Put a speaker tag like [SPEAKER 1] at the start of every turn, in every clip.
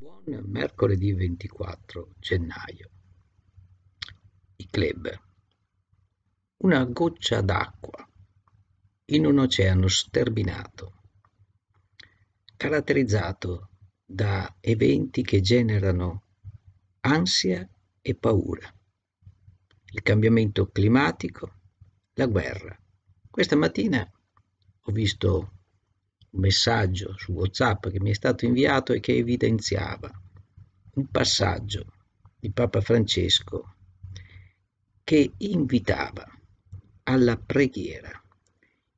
[SPEAKER 1] Buon mercoledì 24 gennaio. I club. Una goccia d'acqua in un oceano sterminato, caratterizzato da eventi che generano ansia e paura. Il cambiamento climatico, la guerra. Questa mattina ho visto un messaggio su WhatsApp che mi è stato inviato e che evidenziava un passaggio di Papa Francesco che invitava alla preghiera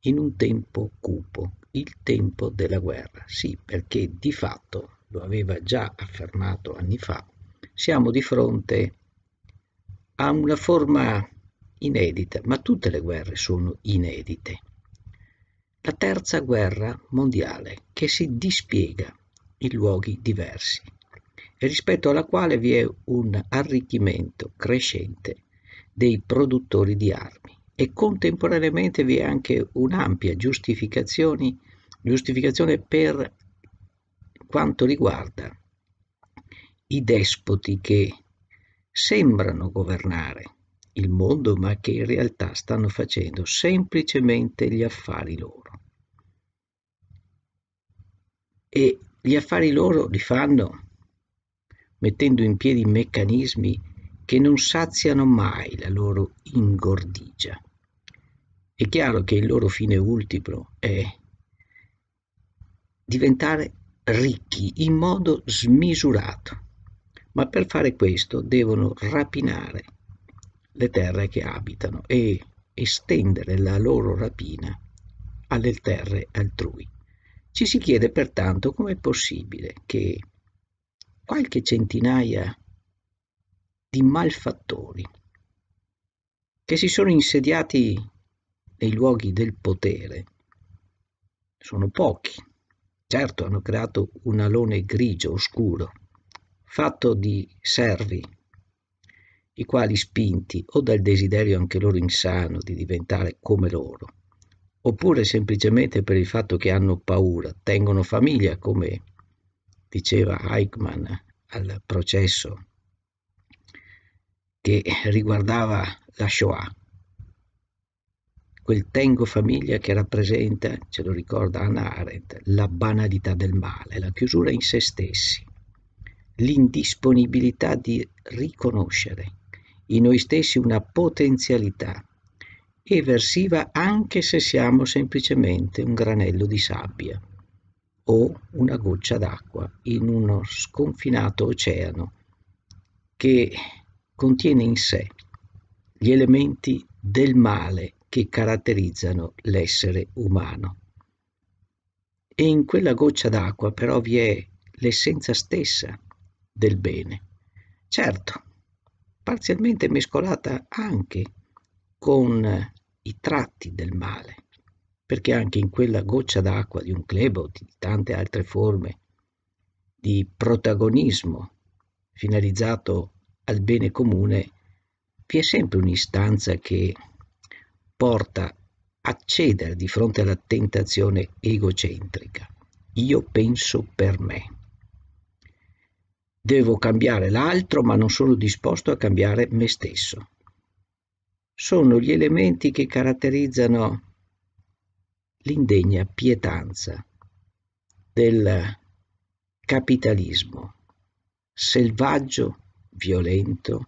[SPEAKER 1] in un tempo cupo, il tempo della guerra. Sì, perché di fatto, lo aveva già affermato anni fa, siamo di fronte a una forma inedita, ma tutte le guerre sono inedite la terza guerra mondiale che si dispiega in luoghi diversi e rispetto alla quale vi è un arricchimento crescente dei produttori di armi e contemporaneamente vi è anche un'ampia giustificazione, giustificazione per quanto riguarda i despoti che sembrano governare il mondo ma che in realtà stanno facendo semplicemente gli affari loro e gli affari loro li fanno mettendo in piedi meccanismi che non saziano mai la loro ingordigia. È chiaro che il loro fine ultimo è diventare ricchi in modo smisurato, ma per fare questo devono rapinare le terre che abitano e estendere la loro rapina alle terre altrui. Ci si chiede pertanto come è possibile che qualche centinaia di malfattori che si sono insediati nei luoghi del potere sono pochi. Certo hanno creato un alone grigio oscuro, fatto di servi, i quali spinti o dal desiderio anche loro insano di diventare come loro, oppure semplicemente per il fatto che hanno paura, tengono famiglia, come diceva Eichmann al processo che riguardava la Shoah. Quel tengo famiglia che rappresenta, ce lo ricorda Anna Arendt, la banalità del male, la chiusura in se stessi, l'indisponibilità di riconoscere in noi stessi una potenzialità eversiva anche se siamo semplicemente un granello di sabbia o una goccia d'acqua in uno sconfinato oceano che contiene in sé gli elementi del male che caratterizzano l'essere umano. E in quella goccia d'acqua però vi è l'essenza stessa del bene, certo, parzialmente mescolata anche con i tratti del male, perché anche in quella goccia d'acqua di un club o di tante altre forme di protagonismo finalizzato al bene comune, vi è sempre un'istanza che porta a cedere di fronte alla tentazione egocentrica. Io penso per me. Devo cambiare l'altro, ma non sono disposto a cambiare me stesso sono gli elementi che caratterizzano l'indegna pietanza del capitalismo selvaggio, violento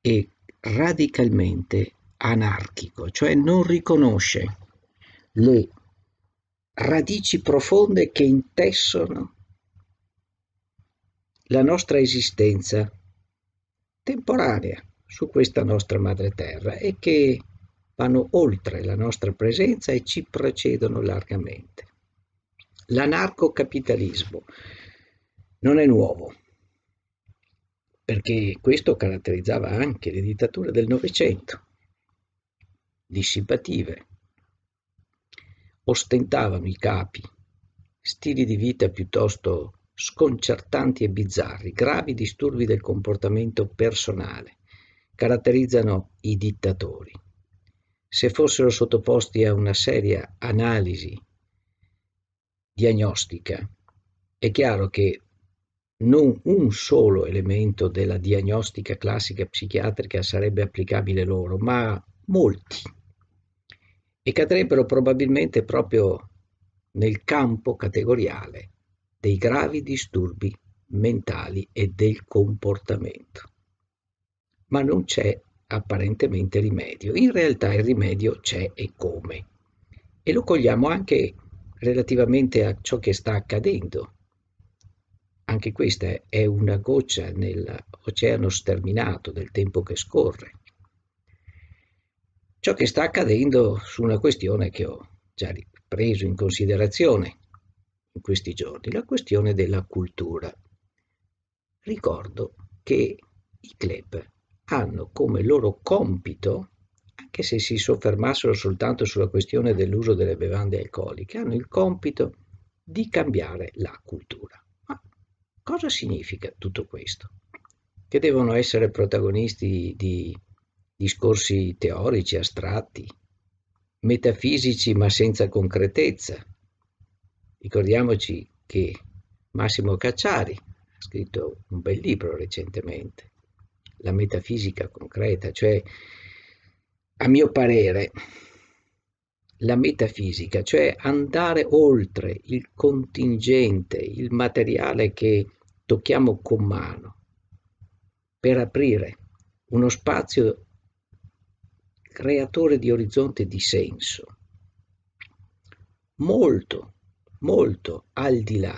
[SPEAKER 1] e radicalmente anarchico, cioè non riconosce le radici profonde che intessono la nostra esistenza temporanea su questa nostra madre terra e che vanno oltre la nostra presenza e ci precedono largamente. L'anarcocapitalismo non è nuovo, perché questo caratterizzava anche le dittature del Novecento, dissipative, ostentavano i capi, stili di vita piuttosto sconcertanti e bizzarri, gravi disturbi del comportamento personale, caratterizzano i dittatori. Se fossero sottoposti a una seria analisi diagnostica, è chiaro che non un solo elemento della diagnostica classica psichiatrica sarebbe applicabile loro, ma molti, e cadrebbero probabilmente proprio nel campo categoriale dei gravi disturbi mentali e del comportamento ma non c'è apparentemente rimedio. In realtà il rimedio c'è e come. E lo cogliamo anche relativamente a ciò che sta accadendo. Anche questa è una goccia nell'oceano sterminato del tempo che scorre. Ciò che sta accadendo su una questione che ho già preso in considerazione in questi giorni, la questione della cultura. Ricordo che i club hanno come loro compito, anche se si soffermassero soltanto sulla questione dell'uso delle bevande alcoliche, hanno il compito di cambiare la cultura. Ma cosa significa tutto questo? Che devono essere protagonisti di discorsi teorici, astratti, metafisici ma senza concretezza. Ricordiamoci che Massimo Cacciari ha scritto un bel libro recentemente, la metafisica concreta, cioè a mio parere la metafisica, cioè andare oltre il contingente, il materiale che tocchiamo con mano, per aprire uno spazio creatore di orizzonte di senso, molto, molto al di là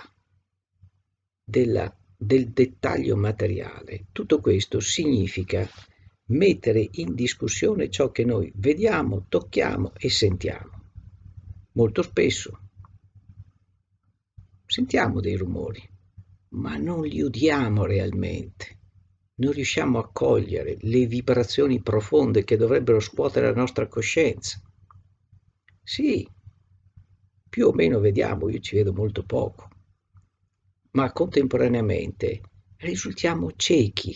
[SPEAKER 1] della del dettaglio materiale. Tutto questo significa mettere in discussione ciò che noi vediamo, tocchiamo e sentiamo. Molto spesso sentiamo dei rumori, ma non li udiamo realmente. Non riusciamo a cogliere le vibrazioni profonde che dovrebbero scuotere la nostra coscienza. Sì, più o meno vediamo, io ci vedo molto poco, ma contemporaneamente risultiamo ciechi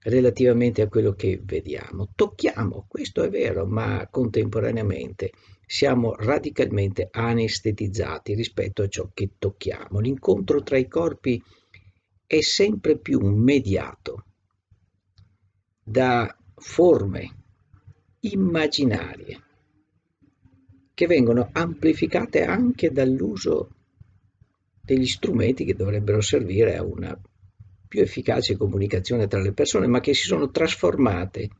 [SPEAKER 1] relativamente a quello che vediamo. Tocchiamo, questo è vero, ma contemporaneamente siamo radicalmente anestetizzati rispetto a ciò che tocchiamo. L'incontro tra i corpi è sempre più mediato da forme immaginarie che vengono amplificate anche dall'uso degli strumenti che dovrebbero servire a una più efficace comunicazione tra le persone, ma che si sono trasformate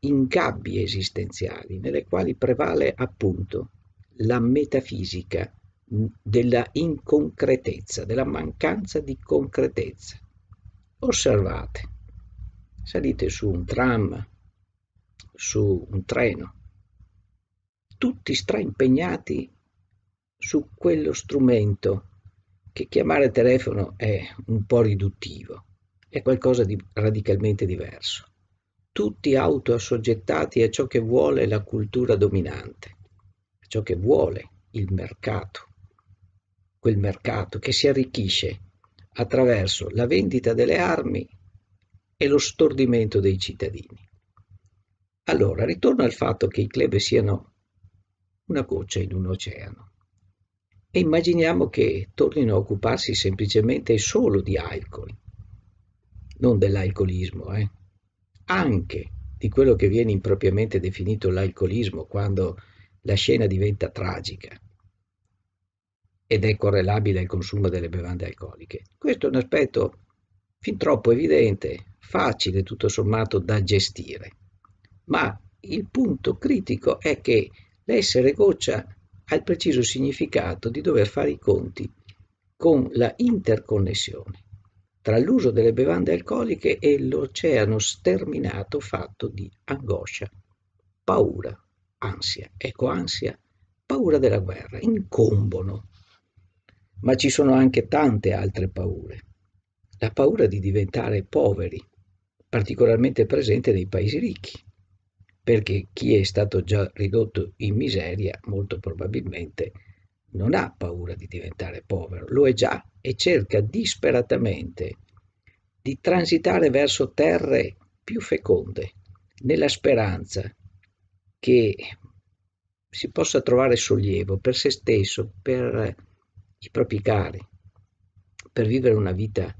[SPEAKER 1] in gabbie esistenziali nelle quali prevale appunto la metafisica della inconcretezza, della mancanza di concretezza. Osservate, salite su un tram, su un treno, tutti straimpegnati su quello strumento che chiamare telefono è un po' riduttivo, è qualcosa di radicalmente diverso. Tutti autoassoggettati a ciò che vuole la cultura dominante, a ciò che vuole il mercato, quel mercato che si arricchisce attraverso la vendita delle armi e lo stordimento dei cittadini. Allora, ritorno al fatto che i club siano una goccia in un oceano e immaginiamo che tornino a occuparsi semplicemente e solo di alcol, non dell'alcolismo, eh? anche di quello che viene impropriamente definito l'alcolismo quando la scena diventa tragica ed è correlabile al consumo delle bevande alcoliche. Questo è un aspetto fin troppo evidente, facile tutto sommato da gestire, ma il punto critico è che l'essere goccia ha il preciso significato di dover fare i conti con la interconnessione tra l'uso delle bevande alcoliche e l'oceano sterminato fatto di angoscia, paura, ansia, ecco ansia, paura della guerra, incombono. Ma ci sono anche tante altre paure. La paura di diventare poveri, particolarmente presente nei paesi ricchi, perché chi è stato già ridotto in miseria molto probabilmente non ha paura di diventare povero, lo è già e cerca disperatamente di transitare verso terre più feconde, nella speranza che si possa trovare sollievo per se stesso, per i propri cari, per vivere una vita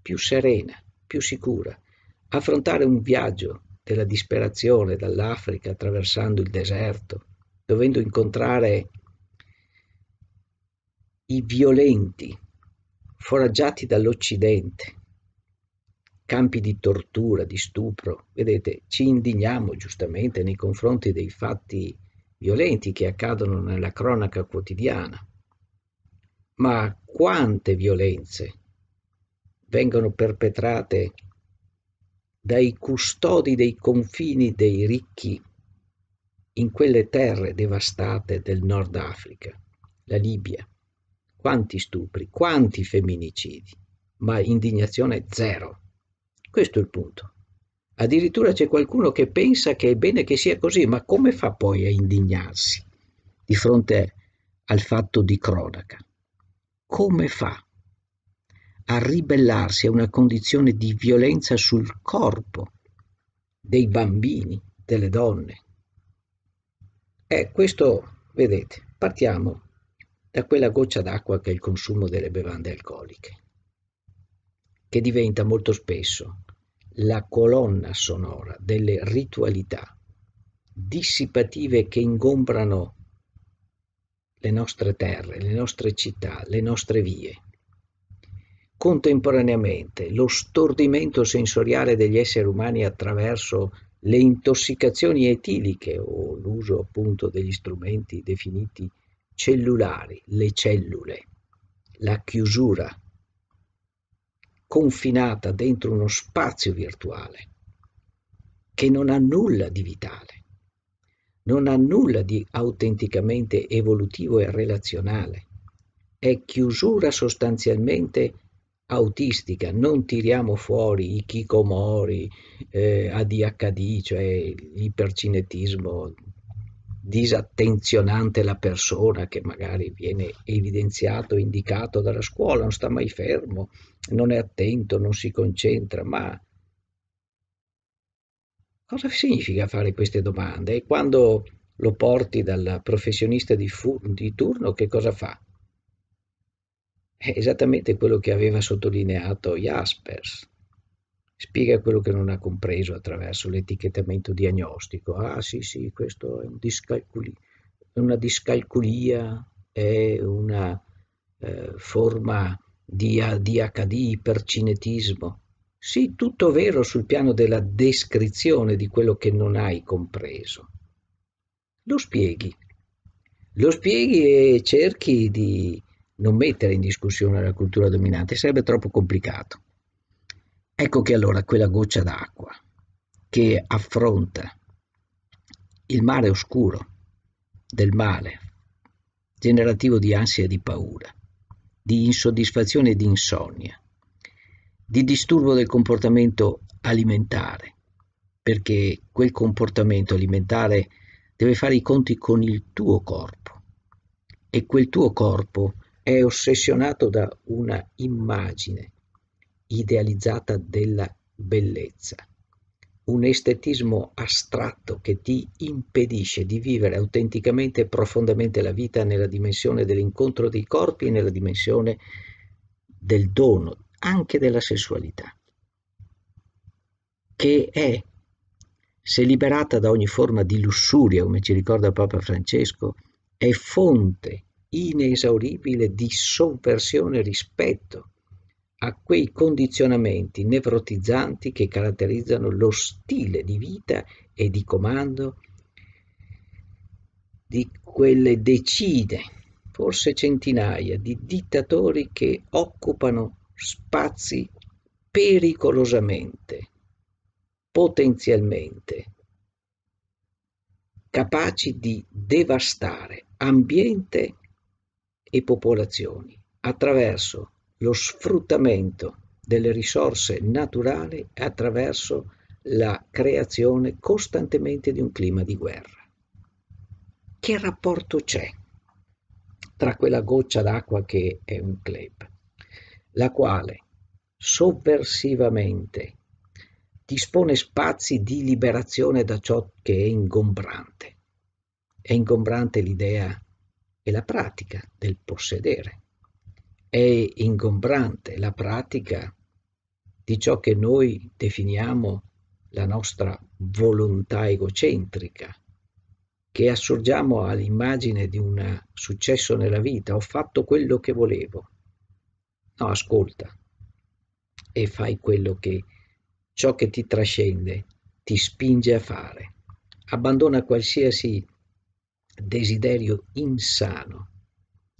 [SPEAKER 1] più serena, più sicura, affrontare un viaggio della disperazione dall'Africa attraversando il deserto, dovendo incontrare i violenti foraggiati dall'Occidente, campi di tortura, di stupro. Vedete, ci indigniamo giustamente nei confronti dei fatti violenti che accadono nella cronaca quotidiana, ma quante violenze vengono perpetrate dai custodi dei confini dei ricchi in quelle terre devastate del Nord Africa, la Libia. Quanti stupri, quanti femminicidi, ma indignazione zero. Questo è il punto. Addirittura c'è qualcuno che pensa che è bene che sia così, ma come fa poi a indignarsi di fronte al fatto di cronaca? Come fa? a ribellarsi a una condizione di violenza sul corpo dei bambini, delle donne. E questo, vedete, partiamo da quella goccia d'acqua che è il consumo delle bevande alcoliche, che diventa molto spesso la colonna sonora delle ritualità dissipative che ingombrano le nostre terre, le nostre città, le nostre vie contemporaneamente lo stordimento sensoriale degli esseri umani attraverso le intossicazioni etiliche o l'uso appunto degli strumenti definiti cellulari, le cellule, la chiusura confinata dentro uno spazio virtuale che non ha nulla di vitale, non ha nulla di autenticamente evolutivo e relazionale, è chiusura sostanzialmente autistica, non tiriamo fuori i chicomori, eh, ADHD, cioè l'ipercinetismo disattenzionante la persona che magari viene evidenziato, indicato dalla scuola, non sta mai fermo, non è attento, non si concentra, ma cosa significa fare queste domande? E quando lo porti dal professionista di, fu- di turno, che cosa fa? È esattamente quello che aveva sottolineato Jaspers. Spiega quello che non ha compreso attraverso l'etichettamento diagnostico. Ah sì, sì, questo è un discalculi, una discalculia, è una eh, forma di, di ipercinetismo. Sì, tutto vero sul piano della descrizione di quello che non hai compreso. Lo spieghi, lo spieghi e cerchi di non mettere in discussione la cultura dominante sarebbe troppo complicato. Ecco che allora quella goccia d'acqua che affronta il mare oscuro del male, generativo di ansia e di paura, di insoddisfazione e di insonnia, di disturbo del comportamento alimentare, perché quel comportamento alimentare deve fare i conti con il tuo corpo e quel tuo corpo è ossessionato da una immagine idealizzata della bellezza, un estetismo astratto che ti impedisce di vivere autenticamente e profondamente la vita nella dimensione dell'incontro dei corpi e nella dimensione del dono, anche della sessualità, che è, se liberata da ogni forma di lussuria, come ci ricorda Papa Francesco, è fonte inesauribile di sovversione rispetto a quei condizionamenti nevrotizzanti che caratterizzano lo stile di vita e di comando di quelle decine, forse centinaia di dittatori che occupano spazi pericolosamente, potenzialmente, capaci di devastare ambiente e popolazioni attraverso lo sfruttamento delle risorse naturali attraverso la creazione costantemente di un clima di guerra. Che rapporto c'è tra quella goccia d'acqua che è un club, la quale sovversivamente dispone spazi di liberazione da ciò che è ingombrante? È ingombrante l'idea è la pratica del possedere. È ingombrante la pratica di ciò che noi definiamo la nostra volontà egocentrica, che assorgiamo all'immagine di un successo nella vita, ho fatto quello che volevo. No, ascolta e fai quello che ciò che ti trascende ti spinge a fare. Abbandona qualsiasi desiderio insano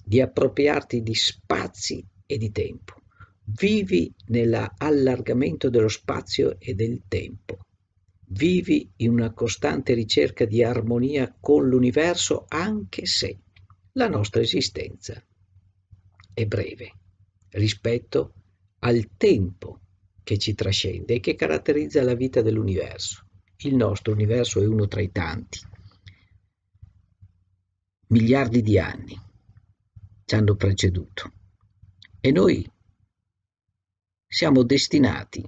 [SPEAKER 1] di appropriarti di spazi e di tempo. Vivi nell'allargamento dello spazio e del tempo. Vivi in una costante ricerca di armonia con l'universo anche se la nostra esistenza è breve rispetto al tempo che ci trascende e che caratterizza la vita dell'universo. Il nostro universo è uno tra i tanti miliardi di anni ci hanno preceduto e noi siamo destinati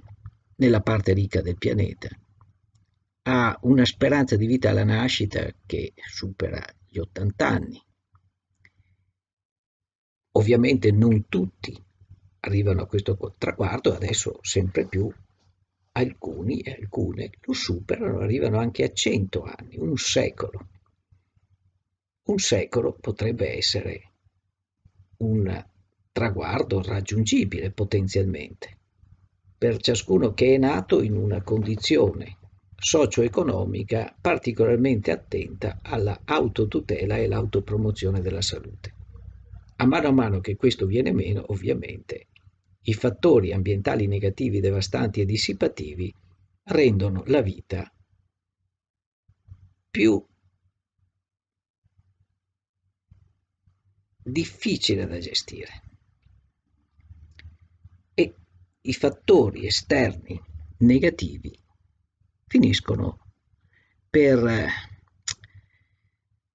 [SPEAKER 1] nella parte ricca del pianeta a una speranza di vita alla nascita che supera gli 80 anni. Ovviamente non tutti arrivano a questo traguardo, adesso sempre più alcuni e alcune lo superano, arrivano anche a 100 anni, un secolo un secolo potrebbe essere un traguardo raggiungibile potenzialmente per ciascuno che è nato in una condizione socio-economica particolarmente attenta alla autotutela e l'autopromozione della salute. A mano a mano che questo viene meno, ovviamente, i fattori ambientali negativi devastanti e dissipativi rendono la vita più difficile da gestire e i fattori esterni negativi finiscono per eh,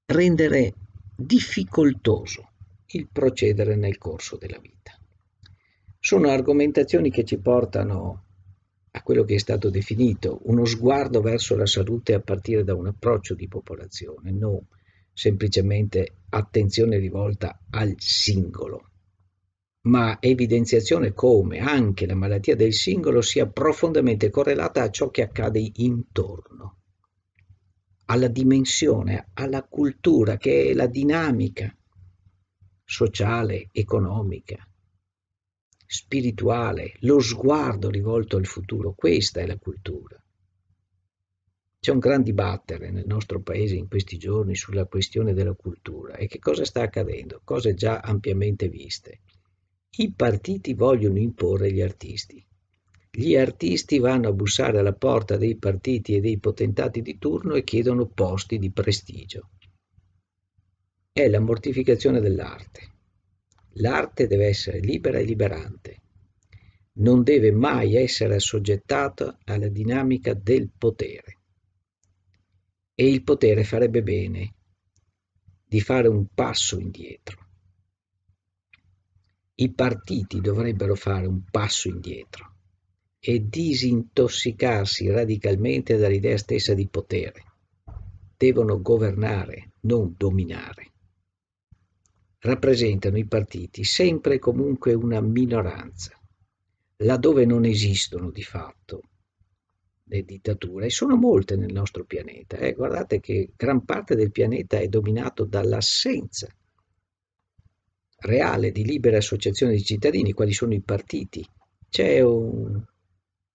[SPEAKER 1] rendere difficoltoso il procedere nel corso della vita. Sono argomentazioni che ci portano a quello che è stato definito uno sguardo verso la salute a partire da un approccio di popolazione, no semplicemente attenzione rivolta al singolo, ma evidenziazione come anche la malattia del singolo sia profondamente correlata a ciò che accade intorno, alla dimensione, alla cultura che è la dinamica sociale, economica, spirituale, lo sguardo rivolto al futuro, questa è la cultura. C'è un gran dibattere nel nostro paese in questi giorni sulla questione della cultura e che cosa sta accadendo, cose già ampiamente viste. I partiti vogliono imporre gli artisti. Gli artisti vanno a bussare alla porta dei partiti e dei potentati di turno e chiedono posti di prestigio. È la mortificazione dell'arte. L'arte deve essere libera e liberante non deve mai essere assoggettata alla dinamica del potere e il potere farebbe bene di fare un passo indietro. I partiti dovrebbero fare un passo indietro e disintossicarsi radicalmente dall'idea stessa di potere. Devono governare, non dominare. Rappresentano i partiti sempre e comunque una minoranza, laddove non esistono di fatto le dittature, e sono molte nel nostro pianeta. Eh? Guardate che gran parte del pianeta è dominato dall'assenza reale di libera associazione di cittadini, quali sono i partiti. C'è un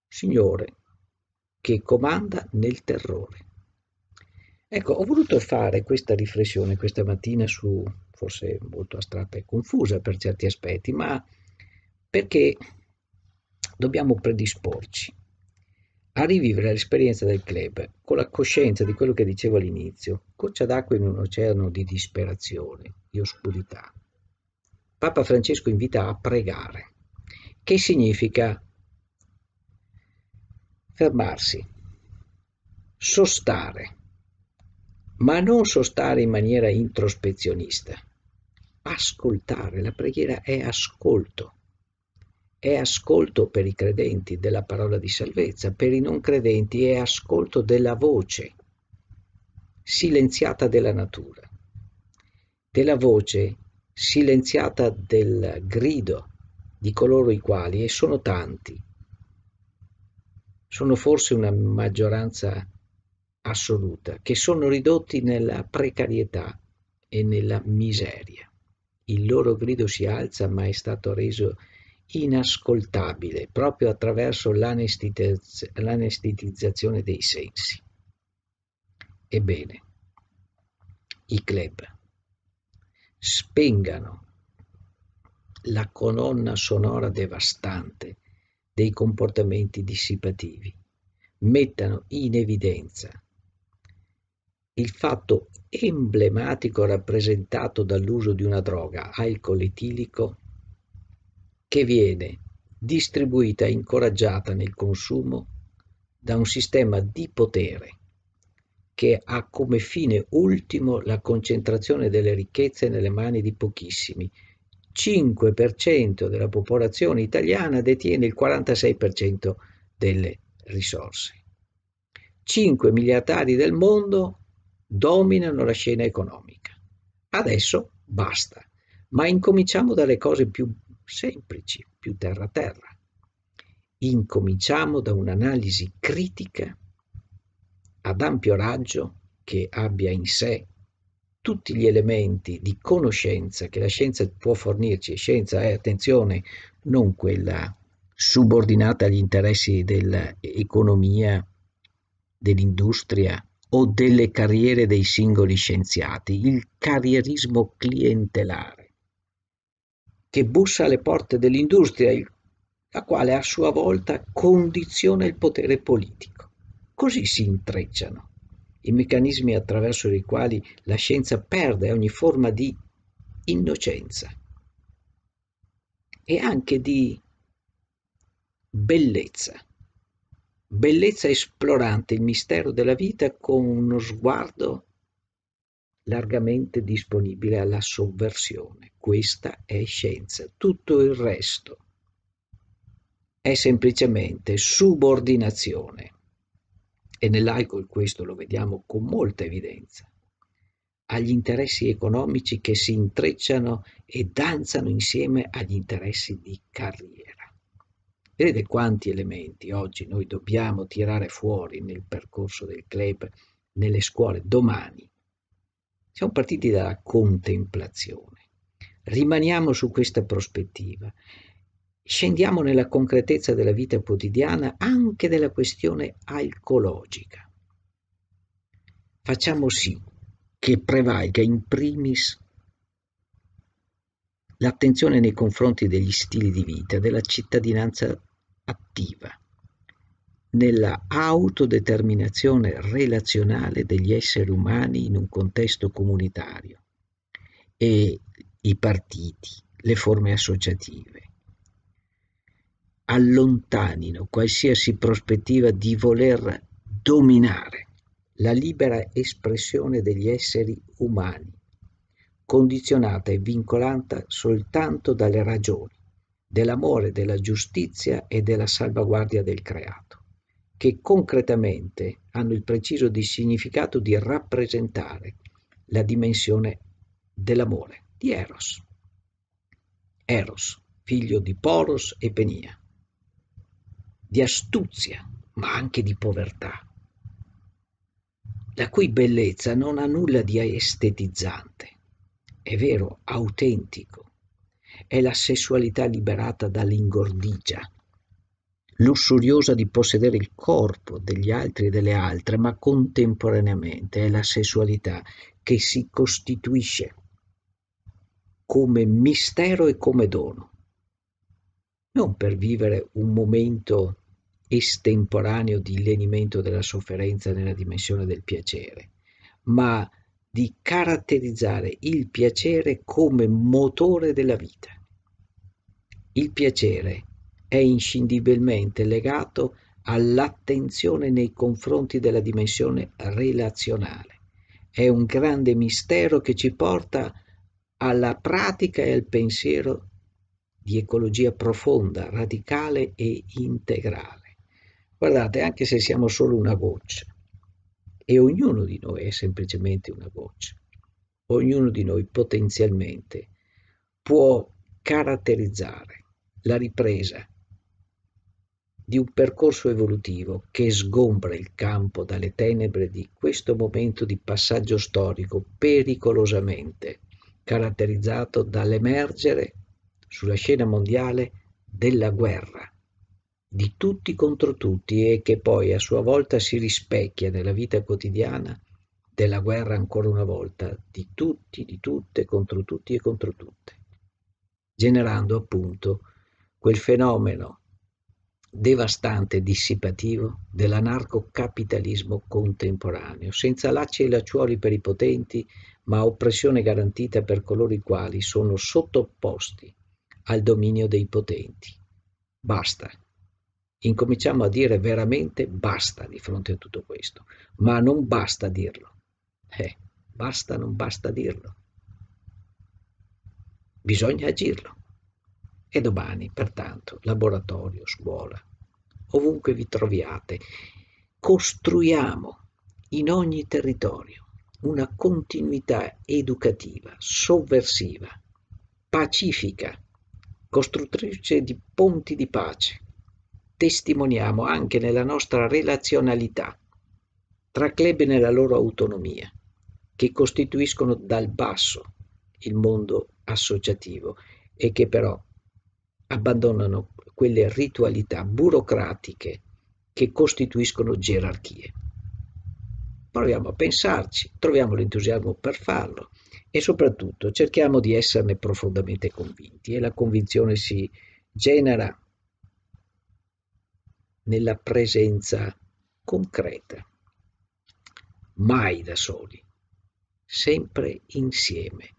[SPEAKER 1] signore che comanda nel terrore. Ecco, ho voluto fare questa riflessione questa mattina su, forse molto astratta e confusa per certi aspetti, ma perché dobbiamo predisporci a rivivere l'esperienza del club con la coscienza di quello che dicevo all'inizio, goccia d'acqua in un oceano di disperazione, di oscurità. Papa Francesco invita a pregare, che significa fermarsi, sostare, ma non sostare in maniera introspezionista. Ascoltare, la preghiera è ascolto è ascolto per i credenti della parola di salvezza, per i non credenti è ascolto della voce silenziata della natura, della voce silenziata del grido di coloro i quali, e sono tanti, sono forse una maggioranza assoluta, che sono ridotti nella precarietà e nella miseria. Il loro grido si alza ma è stato reso inascoltabile proprio attraverso l'anestetizzazione dei sensi. Ebbene, i club spengano la colonna sonora devastante dei comportamenti dissipativi, mettano in evidenza il fatto emblematico rappresentato dall'uso di una droga, alcol etilico, che viene distribuita e incoraggiata nel consumo da un sistema di potere che ha come fine ultimo la concentrazione delle ricchezze nelle mani di pochissimi. 5% della popolazione italiana detiene il 46% delle risorse. 5 miliardari del mondo dominano la scena economica. Adesso basta, ma incominciamo dalle cose più semplici, più terra a terra. Incominciamo da un'analisi critica ad ampio raggio che abbia in sé tutti gli elementi di conoscenza che la scienza può fornirci. Scienza è, eh, attenzione, non quella subordinata agli interessi dell'economia, dell'industria o delle carriere dei singoli scienziati, il carrierismo clientelare che bussa alle porte dell'industria, la quale a sua volta condiziona il potere politico. Così si intrecciano i meccanismi attraverso i quali la scienza perde ogni forma di innocenza e anche di bellezza. Bellezza esplorante il mistero della vita con uno sguardo largamente disponibile alla sovversione. Questa è scienza. Tutto il resto è semplicemente subordinazione. E nell'alcol questo lo vediamo con molta evidenza agli interessi economici che si intrecciano e danzano insieme agli interessi di carriera. Vedete quanti elementi oggi noi dobbiamo tirare fuori nel percorso del club, nelle scuole, domani, siamo partiti dalla contemplazione. Rimaniamo su questa prospettiva. Scendiamo nella concretezza della vita quotidiana anche della questione alcologica. Facciamo sì che prevalga in primis l'attenzione nei confronti degli stili di vita, della cittadinanza attiva, nella autodeterminazione relazionale degli esseri umani in un contesto comunitario e i partiti, le forme associative allontanino qualsiasi prospettiva di voler dominare la libera espressione degli esseri umani, condizionata e vincolata soltanto dalle ragioni dell'amore, della giustizia e della salvaguardia del creato che concretamente hanno il preciso di significato di rappresentare la dimensione dell'amore, di Eros. Eros, figlio di Poros e Penia, di astuzia, ma anche di povertà, la cui bellezza non ha nulla di estetizzante, è vero, autentico, è la sessualità liberata dall'ingordigia, lussuriosa di possedere il corpo degli altri e delle altre, ma contemporaneamente è la sessualità che si costituisce come mistero e come dono, non per vivere un momento estemporaneo di lenimento della sofferenza nella dimensione del piacere, ma di caratterizzare il piacere come motore della vita. Il piacere è è inscindibilmente legato all'attenzione nei confronti della dimensione relazionale. È un grande mistero che ci porta alla pratica e al pensiero di ecologia profonda, radicale e integrale. Guardate, anche se siamo solo una goccia, e ognuno di noi è semplicemente una goccia, ognuno di noi potenzialmente può caratterizzare la ripresa di un percorso evolutivo che sgombra il campo dalle tenebre di questo momento di passaggio storico pericolosamente caratterizzato dall'emergere sulla scena mondiale della guerra, di tutti contro tutti e che poi a sua volta si rispecchia nella vita quotidiana della guerra ancora una volta, di tutti, di tutte, contro tutti e contro tutte, generando appunto quel fenomeno devastante e dissipativo dell'anarcocapitalismo contemporaneo, senza lacci e lacciuoli per i potenti, ma oppressione garantita per coloro i quali sono sottoposti al dominio dei potenti. Basta. Incominciamo a dire veramente basta di fronte a tutto questo, ma non basta dirlo. Eh, basta, non basta dirlo. Bisogna agirlo. E domani, pertanto, laboratorio, scuola, ovunque vi troviate, costruiamo in ogni territorio una continuità educativa, sovversiva, pacifica, costruttrice di ponti di pace. Testimoniamo anche nella nostra relazionalità tra club e nella loro autonomia, che costituiscono dal basso il mondo associativo e che però abbandonano quelle ritualità burocratiche che costituiscono gerarchie. Proviamo a pensarci, troviamo l'entusiasmo per farlo e soprattutto cerchiamo di esserne profondamente convinti e la convinzione si genera nella presenza concreta, mai da soli, sempre insieme,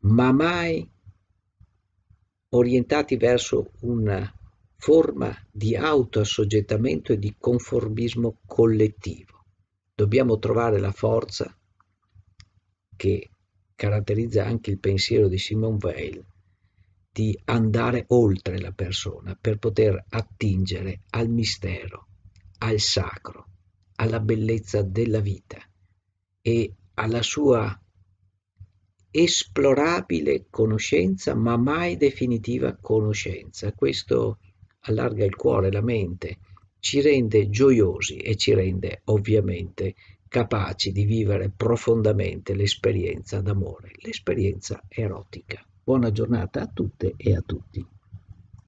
[SPEAKER 1] ma mai orientati verso una forma di autoassoggettamento e di conformismo collettivo. Dobbiamo trovare la forza che caratterizza anche il pensiero di Simone Weil di andare oltre la persona per poter attingere al mistero, al sacro, alla bellezza della vita e alla sua esplorabile conoscenza, ma mai definitiva conoscenza. Questo allarga il cuore, la mente, ci rende gioiosi e ci rende ovviamente capaci di vivere profondamente l'esperienza d'amore, l'esperienza erotica. Buona giornata a tutte e a tutti.